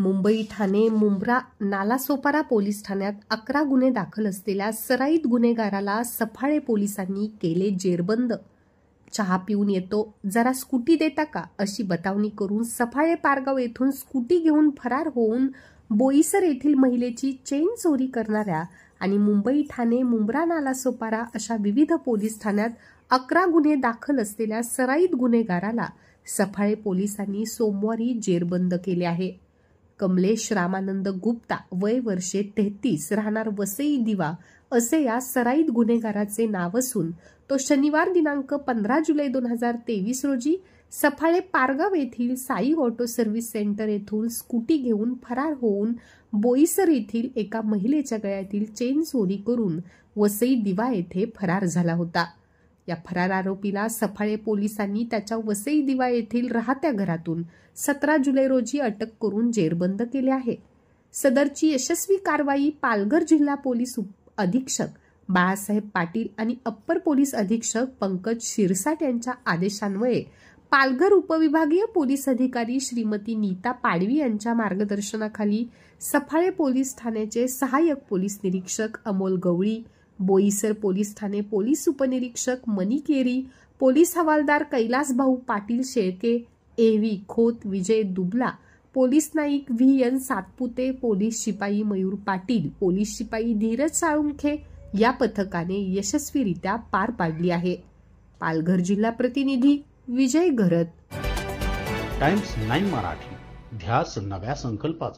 Mumbai Thane Mumbra Nalasopara police ठाण्यात अकरा गुन्हे दाखल असलेल्या सराईत गुन्हेगाराला सफाळे पोलिसांनी केले जेरबंद चहा पिऊन येतो जरा स्कूटी देता का अशी बतावणी करून सफाळे पारगाव येथून स्कूटी घेऊन फरार होऊन बोईसर येथील महिलेची चेन चोरी करणाऱ्या आणि मुंबई ठाणे मुंब्रा नालासोपारा अशा विविध पोलीस ठाण्यात अकरा गुन्हे दाखल असलेल्या सराईत गुन्हेगाराला सफाळे पोलिसांनी सोमवारी जेरबंद केले आहे कमलेश रामानंद गुप्ता वय वर्षे तेहतीस राहणार वसई दिवा असे या सराईत गुन्हेगाराचे नाव असून तो शनिवार दिनांक पंधरा जुलै दोन हजार तेवीस रोजी सफाळे पारगाव येथील साई ऑटो सर्व्हिस सेंटर येथून स्कूटी घेऊन फरार होऊन बोईसर येथील एका महिलेच्या गळ्यातील चेन चोरी करून वसई दिवा येथे फरार झाला होता या फरार आरोपीला सफाळे पोलिसांनी त्याच्या वसई दिवा येथील राहत्या घरातून सतरा जुलै रोजी अटक करून जेरबंद केले आहे सदरची यशस्वी कारवाई पालघर जिल्हा पोलीस अधीक्षक बाळासाहेब पाटील आणि अप्पर पोलीस अधीक्षक पंकज शिरसाट यांच्या आदेशान्वये पालघर उपविभागीय पोलीस अधिकारी श्रीमती नीता पाडवी यांच्या मार्गदर्शनाखाली सफाळे पोलीस ठाण्याचे सहाय्यक पोलीस निरीक्षक अमोल गवळी बोईसर पोलीस ठाणे पोलीस उपनिरीक्षक मनी पोलीस हवालदार Kailas Bhau Patil Shelke A V Khot Vijay Dubla police नाईक व्ही एन सातपुते पोलीस शिपाई मयूर पाटील पोलीस शिपाई धीरज साळुंखे या पथकाने यशस्वीरित्या पार पाडली आहे पालघर जिल्हा प्रतिनिधी विजय घरत टाइम्स नाईन मराठी ध्यास नव्या संकल्पाचा